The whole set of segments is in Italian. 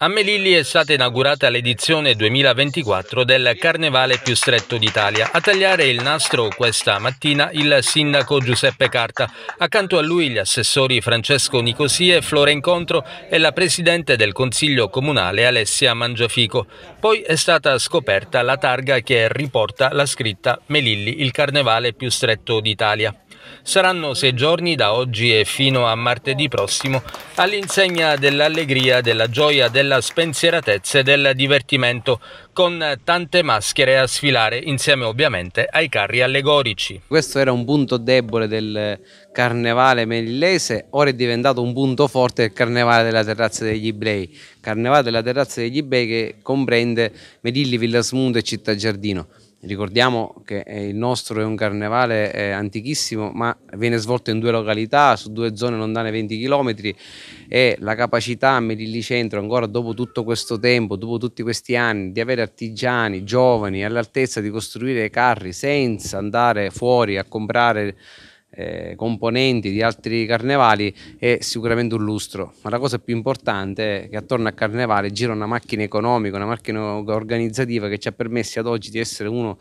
A Melilli è stata inaugurata l'edizione 2024 del Carnevale più stretto d'Italia. A tagliare il nastro questa mattina il sindaco Giuseppe Carta. Accanto a lui gli assessori Francesco Nicosie, Flora Incontro e la presidente del Consiglio Comunale Alessia Mangiafico. Poi è stata scoperta la targa che riporta la scritta Melilli, il Carnevale più stretto d'Italia. Saranno sei giorni da oggi e fino a martedì prossimo all'insegna dell'allegria, della gioia, della della spensieratezza e del divertimento, con tante maschere a sfilare insieme ovviamente ai carri allegorici. Questo era un punto debole del carnevale melillese, ora è diventato un punto forte del carnevale della terrazza degli Iblei, carnevale della terrazza degli Iblei che comprende Melilli, Villasmunto e Città Giardino. Ricordiamo che eh, il nostro è un carnevale eh, antichissimo, ma viene svolto in due località, su due zone lontane 20 km e la capacità a Melilli Centro, ancora dopo tutto questo tempo, dopo tutti questi anni, di avere artigiani, giovani all'altezza di costruire carri senza andare fuori a comprare eh, componenti di altri carnevali è sicuramente un lustro, ma la cosa più importante è che attorno al Carnevale gira una macchina economica, una macchina organizzativa che ci ha permesso ad oggi di essere uno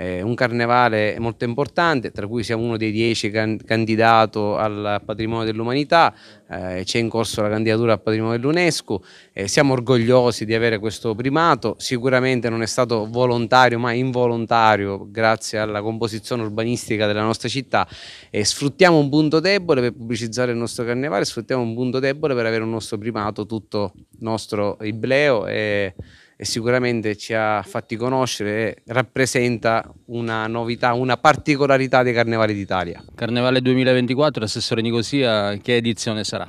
eh, un carnevale molto importante, tra cui siamo uno dei dieci can candidato al patrimonio dell'umanità, eh, c'è in corso la candidatura al patrimonio dell'UNESCO, eh, siamo orgogliosi di avere questo primato, sicuramente non è stato volontario ma involontario grazie alla composizione urbanistica della nostra città e sfruttiamo un punto debole per pubblicizzare il nostro carnevale, sfruttiamo un punto debole per avere un nostro primato tutto nostro ibleo e e sicuramente ci ha fatti conoscere e rappresenta una novità, una particolarità dei Carnevali d'Italia. Carnevale 2024, Assessore Nicosia, che edizione sarà?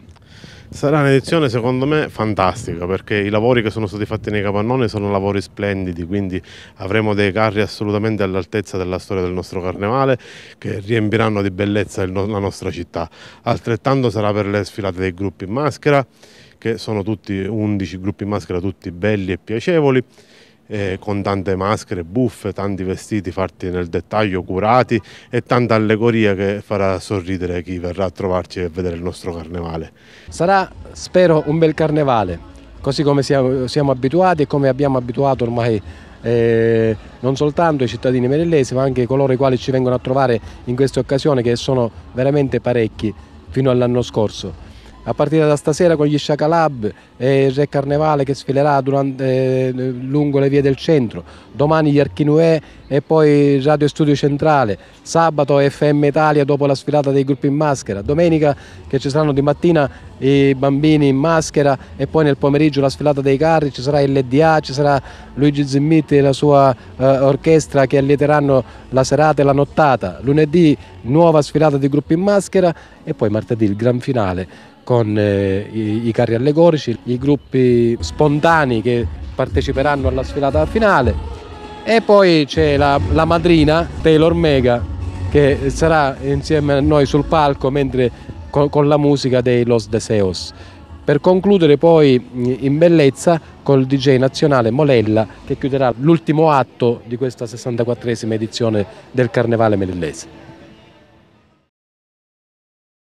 Sarà un'edizione secondo me fantastica perché i lavori che sono stati fatti nei capannoni sono lavori splendidi, quindi avremo dei carri assolutamente all'altezza della storia del nostro carnevale che riempiranno di bellezza la nostra città. Altrettanto sarà per le sfilate dei gruppi in maschera, che sono tutti 11 gruppi in maschera, tutti belli e piacevoli eh, con tante maschere buffe, tanti vestiti fatti nel dettaglio, curati e tanta allegoria che farà sorridere chi verrà a trovarci e vedere il nostro carnevale. Sarà, spero, un bel carnevale, così come siamo, siamo abituati e come abbiamo abituato ormai eh, non soltanto i cittadini merellesi ma anche coloro i quali ci vengono a trovare in questa occasione che sono veramente parecchi fino all'anno scorso a partire da stasera con gli Sciacalab e eh, il Re Carnevale che sfilerà durante, eh, lungo le vie del centro, domani gli Archinue e poi Radio Studio Centrale, sabato FM Italia dopo la sfilata dei gruppi in maschera, domenica che ci saranno di mattina i bambini in maschera e poi nel pomeriggio la sfilata dei carri, ci sarà il LDA, ci sarà Luigi Zimmitti e la sua eh, orchestra che allieteranno la serata e la nottata, lunedì nuova sfilata di gruppi in maschera e poi martedì il gran finale con eh, i, i carri allegorici, i gruppi spontanei che parteciperanno alla sfilata finale e poi c'è la, la, madrina Taylor Mega che sarà insieme a noi sul palco mentre con, con la musica dei Los Deseos. Per concludere poi in bellezza col DJ nazionale Molella che chiuderà l'ultimo atto di questa 64esima edizione del Carnevale Melillese.